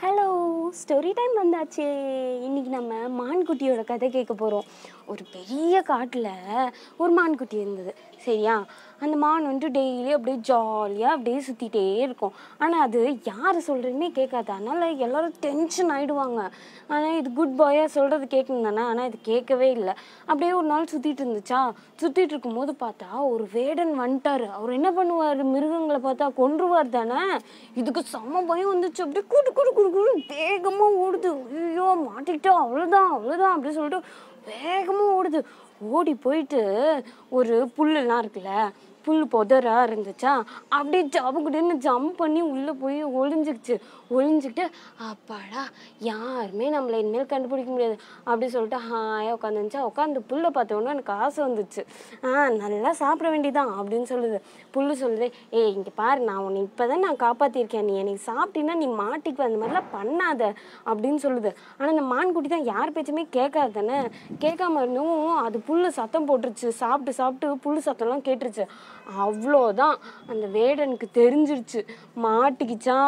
hello story time வந்தாச்சு இன்றைக்கி நம்ம மான்குட்டியோட கதை கேட்க போகிறோம் ஒரு பெரிய காட்டில் ஒரு மான்குட்டி இருந்தது சரியா அந்த மான் வந்துட்டு டெய்லி அப்படியே ஜாலியாக அப்படியே சுற்றிட்டே இருக்கும் ஆனால் அது யார் சொல்கிறதுமே கேட்காது அதனால் எல்லோரும் டென்ஷன் ஆகிடுவாங்க ஆனால் இது குட் பாயாக சொல்கிறது கேட்கணும் தானே ஆனால் இது கேட்கவே இல்லை அப்படியே ஒரு நாள் சுற்றிட்டு இருந்துச்சா சுற்றிட்டு இருக்கும்போது பார்த்தா ஒரு வேடன் வந்துட்டார் அவர் என்ன பண்ணுவார் மிருகங்களை பார்த்தா கொன்றுவார் தானே இதுக்கு சம பயம் வந்துச்சு அப்படியே கூட்டு கூட்டு குடு குரு வேகமாக ஓடுது ஐயோ மாட்டிக்கிட்டோம் அவ்வளோதான் அவ்வளோதான் அப்படின்னு சொல்லிட்டு வேகமாக ஓடுது ஓடி போயிட்டு ஒரு புல்லுலாம் இருக்குல்ல புல் புதரா இருந்துச்சா அப்படியே ஜபுக்குடுன்னு ஜம்ப் பண்ணி உள்ளே போய் ஒளிஞ்சிக்கிச்சு ஒழிஞ்சிக்கிட்டு அப்பாடா யாருமே நம்மளை இனிமேல் கண்டுபிடிக்க முடியாது அப்படி சொல்லிட்டு ஹாயாக உட்காந்துச்சா உட்காந்து புல்லை பார்த்தோன்னே எனக்கு ஆசை வந்துச்சு ஆ நல்லா சாப்பிட வேண்டியதான் அப்படின்னு சொல்லுது புல் சொல்லுது ஏய் இங்கே பாரு நான் உன்னை இப்போ தான் நான் காப்பாற்றிருக்கேன் நீ எனக்கு சாப்பிட்டீங்கன்னா நீ மாட்டிக்கு அந்த மாதிரிலாம் பண்ணாத அப்படின்னு சொல்லுது ஆனால் இந்த மான்குட்டி தான் யார் பேச்சுமே கேட்காது தானே கேட்காம இருந்தும் அது புல் சத்தம் போட்டுருச்சு சாப்பிட்டு சாப்பிட்டு புல் சத்தம்லாம் கேட்டுருச்சு அவ்வளோதான் அந்த வேடனுக்கு தெரிஞ்சிருச்சு மாட்டிக்கிச்சா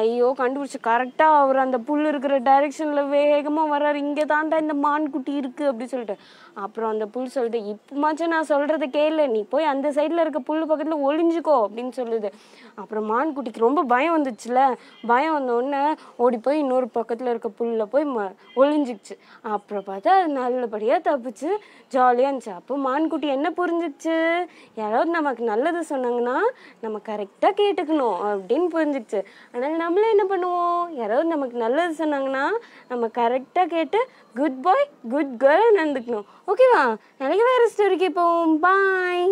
ஐயோ கண்டுபிடிச்சி கரெக்டாக அவர் அந்த புல் இருக்கிற டைரெக்ஷனில் வேகமாக வர்றாரு இங்கே தாண்டா இந்த மான்குட்டி இருக்குது அப்படின்னு சொல்லிட்டு அப்புறம் அந்த புல் இப்போ இப்போமாச்சும் நான் சொல்கிறத கேளு நீ போய் அந்த சைடில் இருக்க புல் பக்கத்தில் ஒளிஞ்சுக்கோ அப்படின்னு சொல்லுது அப்புறம் மான்குட்டிக்கு ரொம்ப பயம் வந்துச்சுல பயம் வந்தோடனே ஓடி போய் இன்னொரு பக்கத்தில் இருக்க புல்லில் போய் ம ஒளிஞ்சிக்கிச்சு அப்புறம் பார்த்தா அது நல்லபடியாக தப்பிச்சு ஜாலியாக இருந்துச்சு அப்போ மான்குட்டி என்ன புரிஞ்சிச்சு யாராவது நமக்கு நல்லது சொன்னாங்கன்னா நம்ம கரெக்டாக கேட்டுக்கணும் அப்படின்னு புரிஞ்சிச்சு அதனால் நம்மளே என்ன பண்ணுவோம் யாராவது நமக்கு நல்லது சொன்னாங்கன்னா நம்ம கரெக்டாக கேட்டு குட் பாய் குட் கேர்ள் நடந்துக்கணும் ஓகேவா நாளைக்கு வேறு ஸ்டோரி கேட்போம் பாய்